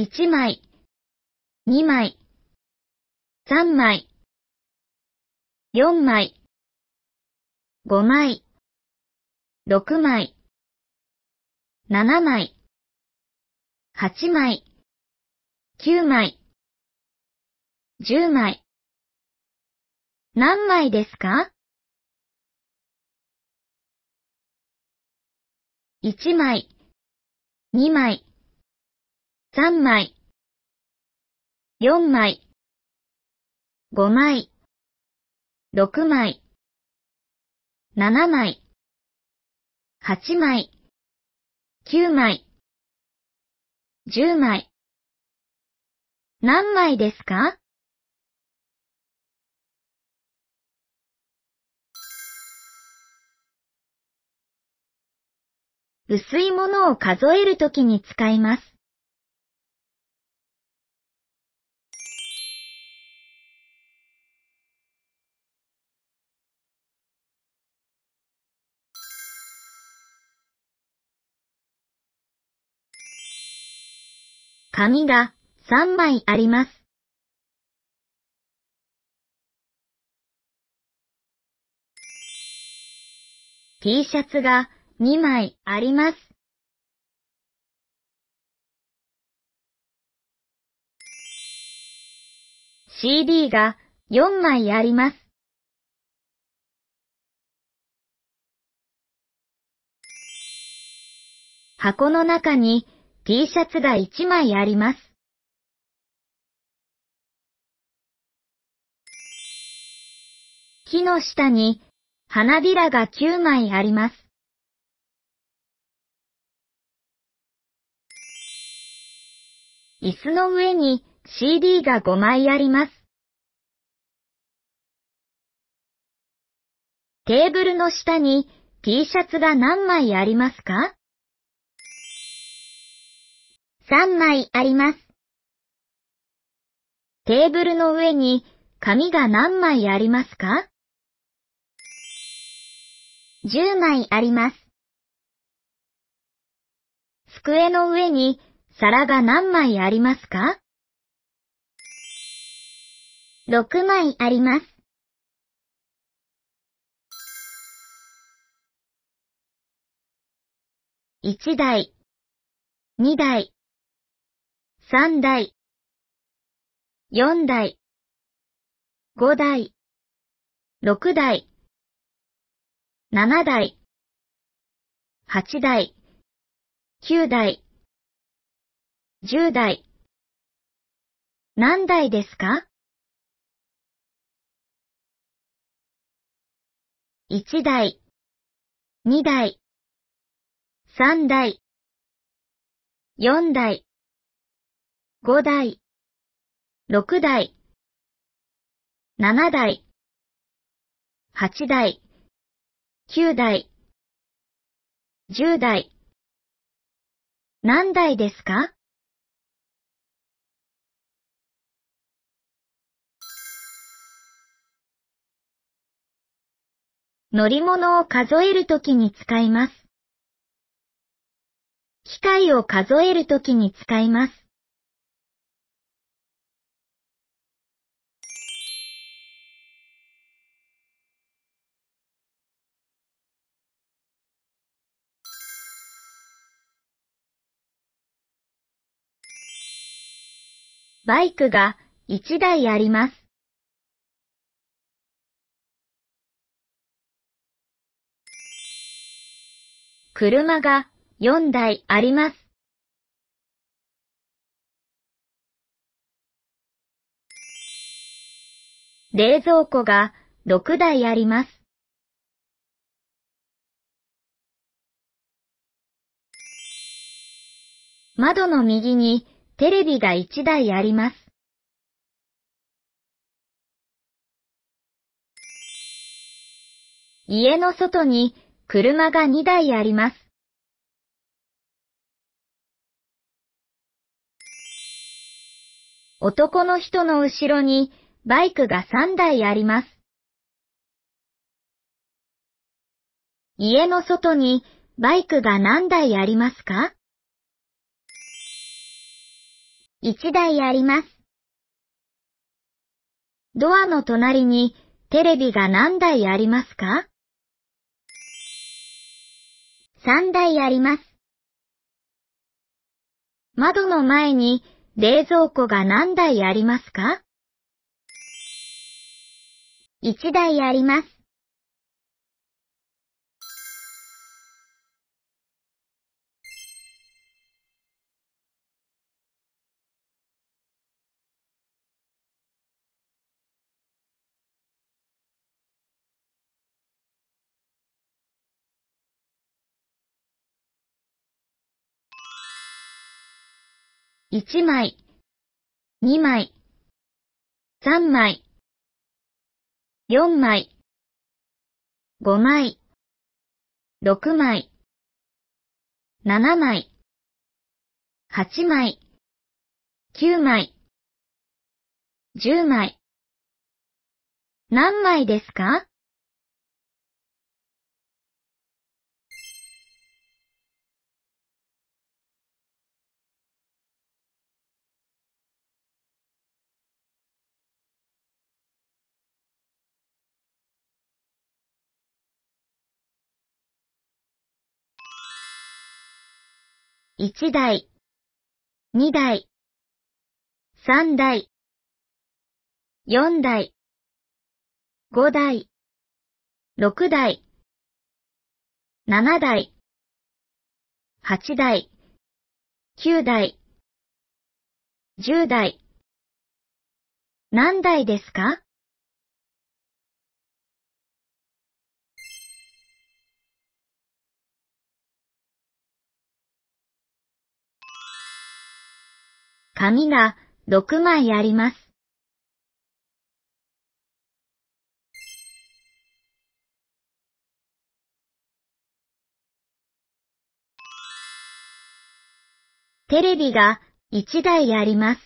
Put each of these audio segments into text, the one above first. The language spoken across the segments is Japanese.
1枚、2枚、3枚、4枚、5枚、6枚、7枚、8枚、9枚、10枚。何枚ですか ?1 枚、2枚、3枚、4枚、5枚、6枚、7枚、8枚、9枚、10枚。何枚ですか薄いものを数えるときに使います。紙が3枚あります。T シャツが2枚あります。CD が4枚あります。箱の中に T シャツが1枚あります。木の下に花びらが9枚あります。椅子の上に CD が5枚あります。テーブルの下に T シャツが何枚ありますか3枚あります。テーブルの上に紙が何枚ありますか ?10 枚あります。机の上に皿が何枚ありますか ?6 枚あります。1台、2台、三代、四代、五代、六代、七代、八代、九代、十代、何代ですか一代、二代、三代、四代、5台、6台、7台、8台、9台、10台。何台ですか乗り物を数えるときに使います。機械を数えるときに使います。バイクが1台あります。車が4台あります。冷蔵庫が6台あります。窓の右にテレビが1台あります。家の外に車が2台あります。男の人の後ろにバイクが3台あります。家の外にバイクが何台ありますか1台あります。ドアの隣にテレビが何台ありますか ?3 台あります。窓の前に冷蔵庫が何台ありますか ?1 台あります。1枚、2枚、3枚、4枚、5枚、6枚、7枚、8枚、9枚、10枚。何枚ですか1台、2台、3台、4台、5台、6台、7台、8台、9台、10台。何台ですか紙が6枚あります。テレビが1台あります。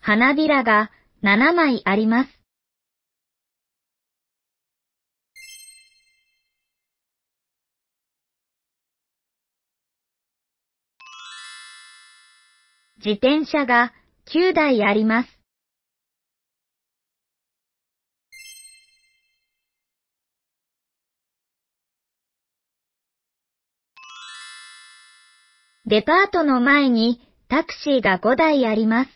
花びらが7枚あります。自転車が9台あります。デパートの前にタクシーが5台あります。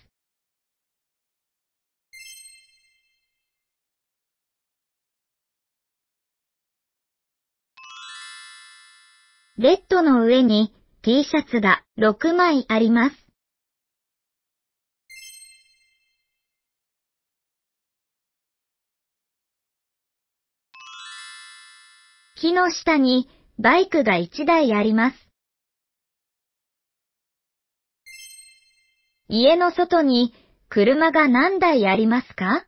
レッドの上に T シャツが6枚あります。木の下にバイクが1台あります。家の外に車が何台ありますか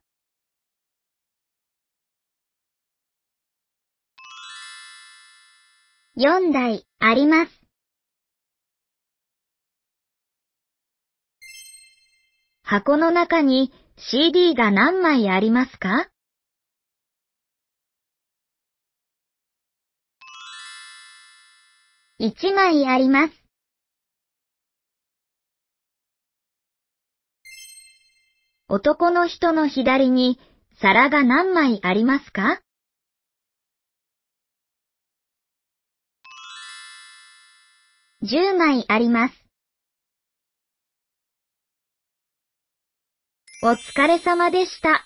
4台あります。箱の中に CD が何枚ありますか1枚あります。男の人の左に皿が何枚ありますか10枚あります。お疲れ様でした。